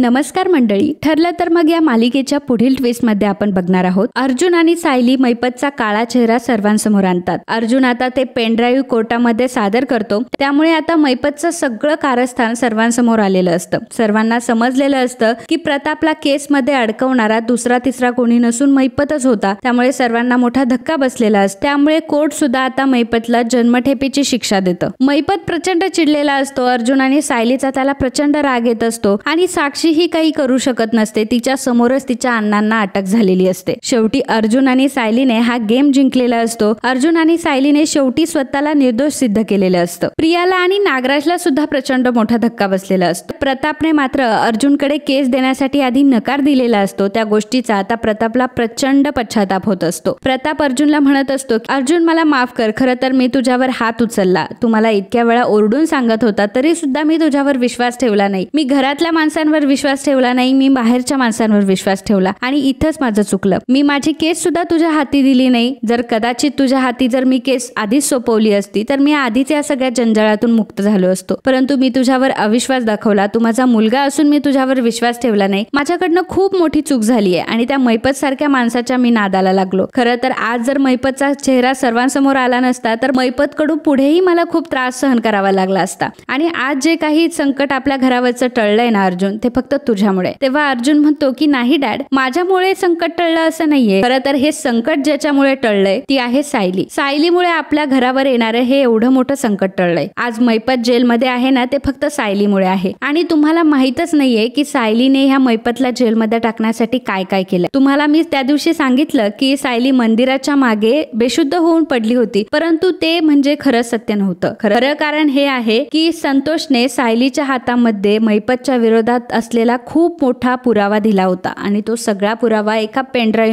नमस्कार मंडळी ठरलं तर मग या मालिकेच्या पुढील ट्विस्ट मध्ये आपण बघणार आहोत अर्जुन आणि सायली मैपतचा काळा चेहरा सर्वांसमोर आणतात अर्जुन आता ते पेनड्राईव्ह कोर्टामध्ये सादर करतो त्यामुळे आता मैपतचं सगळं कारस्थान सर्वांसमोर आलेलं असतं सर्वांना समजलेलं असतं की प्रतापला केसमध्ये अडकवणारा दुसरा तिसरा कोणी नसून मैपतच होता त्यामुळे सर्वांना मोठा धक्का बसलेला असतो त्यामुळे कोर्ट सुद्धा आता मैपतला जन्मठेपेची शिक्षा देतं मैपत प्रचंड चिडलेला असतो अर्जुन आणि सायलीचा त्याला प्रचंड राग येत असतो आणि साक्षी ही काही करू शकत नसते तिच्या समोरच तिच्या अण्णांना अटक झालेली असते शेवटी अर्जुन आणि सायलीने हा गेम जिंकलेला असतो अर्जुन आणि सायलीने शेवटी स्वतःला निर्दोष सिद्ध केलेलं असतं प्रियाला आणि नागराजला सुद्धा प्रचंड मोठा धक्का बसलेला असतो प्रतापने मात्र अर्जुनकडे केस देण्यासाठी आधी नकार दिलेला असतो त्या गोष्टीचा आता प्रतापला प्रचंड पश्चाताप होत असतो प्रताप अर्जुनला म्हणत असतो की अर्जुन मला माफ कर खरं तर मी तुझ्यावर हात उचलला तुम्हाला इतक्या वेळा ओरडून सांगत होता तरी सुद्धा मी तुझ्यावर विश्वास ठेवला नाही मी घरातल्या माणसांवर विश्वास ठेवला नाही मी बाहेरच्या माणसांवर विश्वास ठेवला आणि इथंच माझं चुकलं मी माझी केस सुद्धा तुझ्या हाती दिली नाही जर कदाचित तुझ्या हाती जर मी केस आधीच सोपवली असती तर मी आधीच या सगळ्या जंजाळातून मुक्त झालो असतो परंतु मी तुझ्यावर अविश्वास दाखवला तू माझा मुलगा असून मी तुझ्यावर विश्वास ठेवला नाही माझ्याकडनं खूप मोठी चूक झाली आहे आणि त्या मैपत सारख्या माणसाच्या मी नादाला लागलो खरं तर आज जर मैपतचा चेहरा सर्वांसमोर आला नसता तर मैपत कडून पुढेही मला खूप त्रास सहन करावा लागला असता आणि आज जे काही संकट आपल्या घरावरचं टळलंय ना अर्जुन ते फक्त तुझ्यामुळे तेव्हा अर्जुन म्हणतो की नाही डॅड माझ्यामुळे संकट टळलं असं नाहीये खरं तर हे संकट ज्याच्यामुळे टळलंय ती आहे सायली सायलीमुळे आपल्या घरावर येणारं हे एवढं मोठं संकट टळलंय आज मैपत जेलमध्ये आहे ना ते फक्त सायलीमुळे आहे आणि तुम्हाला माहितच नाहीये की सायलीने ह्या मैपतला जेलमध्ये टाकण्यासाठी काय काय केलं तुम्हाला मी त्या दिवशी सांगितलं की सायली मंदिराच्या मागे बेशुद्ध होऊन पडली होती परंतु ते म्हणजे खरं सत्य नव्हतं खरं कारण हे आहे की संतोषने सायलीच्या हातामध्ये मैपतच्या विरोधात असलेला खूप मोठा पुरावा दिला होता आणि तो सगळा पुरावा एका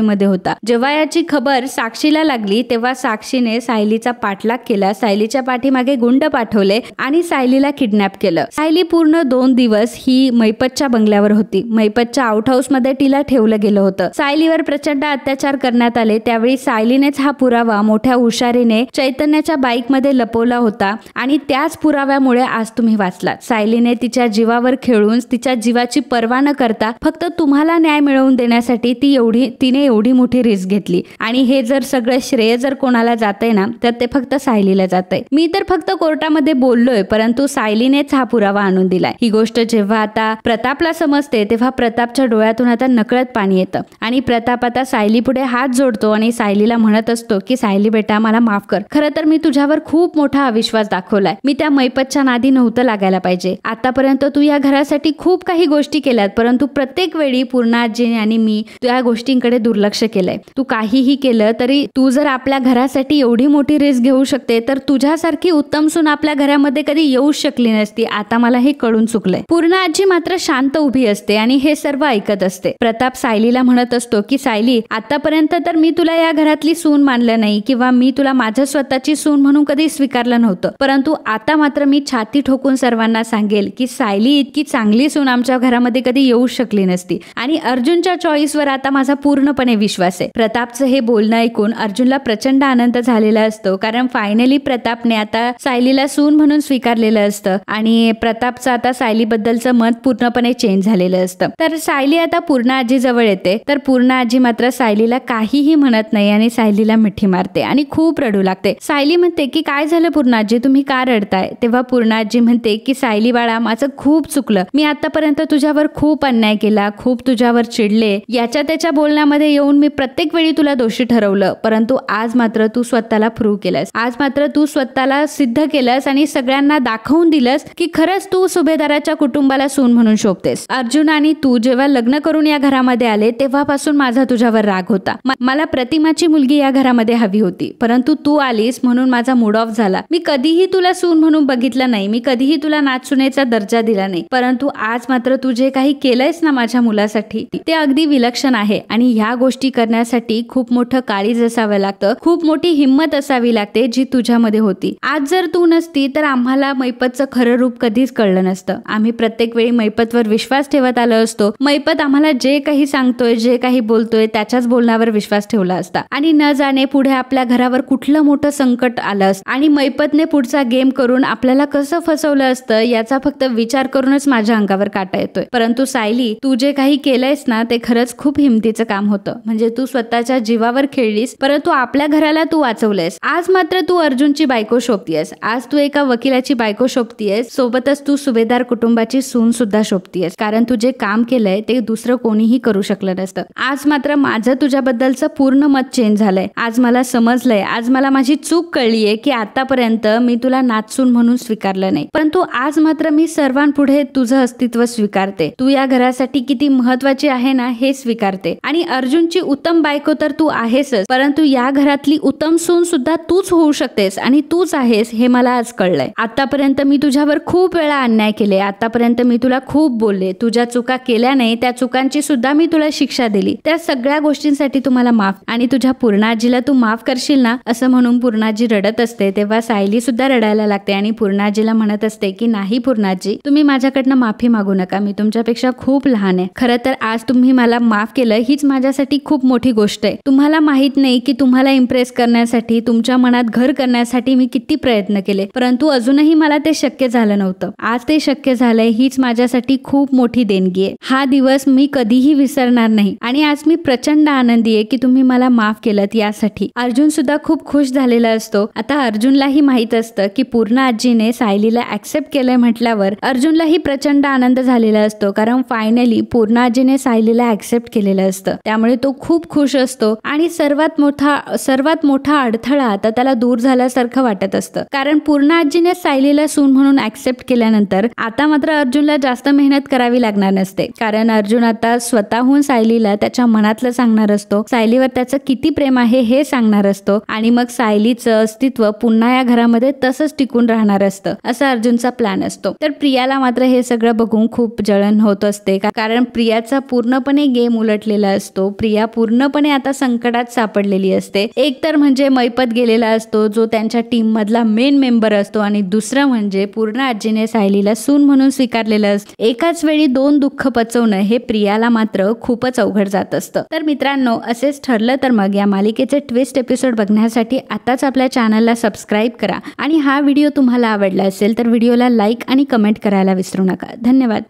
मध्ये होता जेव्हा याची खबर साक्षीला लागली तेव्हा साक्षीने सायलीचा पाठलाग केला सायलीच्या पाठीमागे गुंड पाठवले आणि सायलीला किडनॅप केलं सायली पूर्ण दोन दिवस ही मैपतच्या बंगल्यावर होती मैपतच्या हाऊस मध्ये तिला ठेवलं गेलं होतं सायलीवर प्रचंड अत्याचार करण्यात आले त्यावेळी सायलीनेच हा पुरावा मोठ्या हुशारीने चैतन्याच्या मध्ये लपवला होता आणि त्याच पुराव्यामुळे आज तुम्ही वाचलात सायलीने तिच्या जीवावर खेळून तिच्या जीवा मुलाची पर्वा न करता फक्त तुम्हाला न्याय मिळवून देण्यासाठी ती एवढी तिने एवढी मोठी रिस्क घेतली आणि हे जर सगळं श्रेय जर कोणाला जात आहे ना तर ते फक्त सायलीला जात मी तर फक्त कोर्टामध्ये बोललोय परंतु सायलीनेच हा पुरावा आणून दिलाय ही गोष्ट जेव्हा आता प्रतापला समजते तेव्हा प्रतापच्या डोळ्यातून आता नकळत पाणी येतं आणि प्रताप आता सायली पुढे हात जोडतो आणि सायलीला म्हणत असतो की सायली बेटा मला माफ कर खरं तर मी तुझ्यावर खूप मोठा अविश्वास दाखवलाय मी त्या मैपतच्या नादी नव्हतं लागायला पाहिजे आतापर्यंत तू या घरासाठी खूप काही गोष्टी केल्यात परंतु प्रत्येक वेळी पूर्णाजी आणि मी त्या गोष्टींकडे दुर्लक्ष केलंय तू काहीही केलं तरी तू जर आपल्या घरासाठी एवढी मोठी रिस्क घेऊ शकते तर तुझ्यासारखी उत्तम सून आपल्या घरामध्ये कधी येऊ शकली नसती आता मला हे कळून चुकलंय पूर्ण आजी मात्र शांत उभी असते आणि हे सर्व ऐकत असते प्रताप सायलीला म्हणत असतो की सायली आतापर्यंत तर मी तुला या घरातली सून मानलं नाही किंवा मी तुला माझ्या स्वतःची सून म्हणून कधी स्वीकारलं नव्हतं परंतु आता मात्र मी छाती ठोकून सर्वांना सांगेल की सायली इतकी चांगली सून आमच्या घरामध्ये कधी येऊ शकली नसती आणि अर्जुनच्या चॉईसवर आता माझा पूर्णपणे विश्वास आहे प्रतापचं हे बोलणं ऐकून अर्जुनला प्रचंड आनंद झालेला असतो कारण फायनली प्रतापने आता सायलीला सून म्हणून स्वीकारलेलं असतं आणि प्रतापचं आता सायलीबद्दलचं मत पूर्णपणे चेंज झालेलं असतं तर सायली आता पूर्ण आजी जवळ येते तर पूर्ण आजी मात्र सायलीला काहीही म्हणत नाही आणि सायलीला मिठी मारते आणि खूप रडू लागते सायली म्हणते की काय झालं पूर्णाजी तुम्ही का रडताय तेव्हा पूर्णाजी म्हणते की सायली बाळा माझं खूप चुकलं मी आतापर्यंत तुझ्यावर खूप अन्याय केला खूप तुझ्यावर चिडले याच्या त्याच्या बोलण्यामध्ये येऊन मी प्रत्येक वेळी तुला दोषी ठरवलं परंतु आज मात्र तू स्वतःला प्रूव्ह केलंस आज मात्र तू स्वतःला सिद्ध केलंस आणि सगळ्यांना दाखवून दिलंस की खरंच तू सुभेदाराच्या कुटुंबाला सून म्हणून शोभतेस अर्जुन आणि तू जेव्हा लग्न करून या घरामध्ये आले तेव्हापासून माझा तुझ्यावर राग होता मला प्रतिमाची मुलगी या घरामध्ये हवी होती परंतु तू आलीस म्हणून माझा मूड ऑफ झाला मी कधीही तुला सून म्हणून बघितलं नाही मी कधीही तुला नाच सुनेचा दर्जा दिला नाही परंतु आज मात्र तू जे काही केलंयस ना माझ्या मुलासाठी ते अगदी विलक्षण आहे आणि ह्या गोष्टी करण्यासाठी खूप मोठं काळीज असावं लागतं खूप मोठी हिंमत असावी लागते जी तुझ्यामध्ये होती आज जर तू नसती तर आम्हाला मैपतचं खरं रूप कधीच कळलं नसतं आम्ही प्रत्येक वेळी मैपतवर विश्वास ठेवत आलो असतो मैपत आम्हाला जे काही सांगतोय जे काही बोलतोय त्याच्याच बोलण्यावर विश्वास ठेवला असता आणि न जाणे पुढे आपल्या घरावर कुठलं मोठं संकट आलं असतं आणि मैपतने पुढचा गेम करून आपल्याला कसं फसवलं असतं याचा फक्त विचार करूनच माझ्या अंगावर काटा येतो परंतु सायली तू जे काही केलंयस ना ते खरंच खूप हिमतीचं काम होतं म्हणजे तू स्वतःच्या जीवावर खेळलीस परंतु आपल्या घराला तू वाचवलंयस आज मात्र तू अर्जुनची बायको शोभतीयस आज तू एका वकिलाची बायको शोभतीयस सोबतच तू सुभेदार कुटुंबाची सून सुद्धा शोभतीयस कारण तू जे काम केलंय ते दुसरं कोणीही करू शकलं नसतं आज मात्र माझं तुझ्याबद्दलचं पूर्ण मत चेंज झालंय आज मला समजलंय आज मला माझी चूक कळलीये की आतापर्यंत मी तुला नाचसून म्हणून स्वीकारलं नाही परंतु आज मात्र मी सर्वांपुढे तुझं अस्तित्व स्वीकार स्वीकारते तू या घरासाठी किती महत्वाची आहे ना हे स्वीकारते आणि अर्जुनची उत्तम बायको तर तू आहेसच परंतु या घरातली उत्तम सून सुद्धा तूच होऊ शकतेस आणि तूच आहेस हे मला आज कळलंय आतापर्यंत मी तुझ्यावर खूप वेळा अन्याय केले आतापर्यंत मी तुला खूप बोलले तुझ्या चुका केल्या नाही त्या चुकांची सुद्धा मी तुला शिक्षा दिली त्या सगळ्या गोष्टींसाठी तुम्हाला माफ आणि तुझ्या पूर्णाजीला तू माफ करशील ना असं म्हणून पूर्णाजी रडत असते तेव्हा सायली सुद्धा रडायला लागते आणि पूर्णाजीला म्हणत असते की नाही पूर्णाजी तुम्ही माझ्याकडनं माफी मागू नका मी तुमच्यापेक्षा खूप लहान आहे खरं तर आज तुम्ही मला माफ केलं हीच माझ्यासाठी खूप मोठी गोष्ट आहे तुम्हाला माहित नाही की तुम्हाला इम्प्रेस करण्यासाठी तुमच्या मनात घर करण्यासाठी मी किती प्रयत्न केले परंतु अजूनही मला ते शक्य झालं नव्हतं आज ते शक्य झालंय हीच माझ्यासाठी खूप मोठी देणगी आहे हा दिवस मी कधीही विसरणार नाही आणि आज मी प्रचंड आनंदी आहे की तुम्ही मला माफ केलं यासाठी अर्जुन सुद्धा खूप खुश झालेला असतो आता अर्जुनलाही माहित असतं की पूर्ण आजीने सायलीला ऍक्सेप्ट केलंय म्हटल्यावर अर्जुनलाही प्रचंड आनंद झालेला केलेला असतो कारण फायनली पूर्णाजीने सायलीला ऍक्सेप्ट केलेलं असतं त्यामुळे तो खूप खुश असतो आणि सर्वात मोठा सर्वात मोठा अडथळा आता त्याला दूर झाल्यासारखं वाटत असतं कारण पूर्णाजीने सायलीला सून म्हणून ऍक्सेप्ट केल्यानंतर आता मात्र अर्जुनला जास्त मेहनत करावी लागणार नसते कारण अर्जुन आता स्वतःहून सायलीला त्याच्या मनातलं सांगणार असतो सायलीवर त्याचं किती प्रेम आहे हे सांगणार असतो आणि मग सायलीचं अस्तित्व पुन्हा या घरामध्ये तसंच टिकून राहणार असतं असा अर्जुनचा प्लॅन असतो तर प्रियाला मात्र हे सगळं बघून खूप जळण होत असते कारण प्रियाचा पूर्णपणे गेम उलटलेला असतो प्रिया पूर्णपणे आता संकटात सापडलेली असते एक तर म्हणजे मैपत गेलेला असतो जो त्यांच्या टीममधला मेन मेंबर असतो आणि दुसरं म्हणजे पूर्ण आजीने सायलीला सून म्हणून स्वीकारलेलं असतं एकाच वेळी दोन दुःख पचवणं हे प्रियाला मात्र खूपच अवघड जात असतं तर मित्रांनो असेच ठरलं तर मग या मालिकेचे ट्विस्ट एपिसोड बघण्यासाठी आताच आपल्या चॅनलला सबस्क्राईब करा आणि हा व्हिडिओ तुम्हाला आवडला असेल तर व्हिडिओला लाईक आणि कमेंट करायला विसरू नका धन्यवाद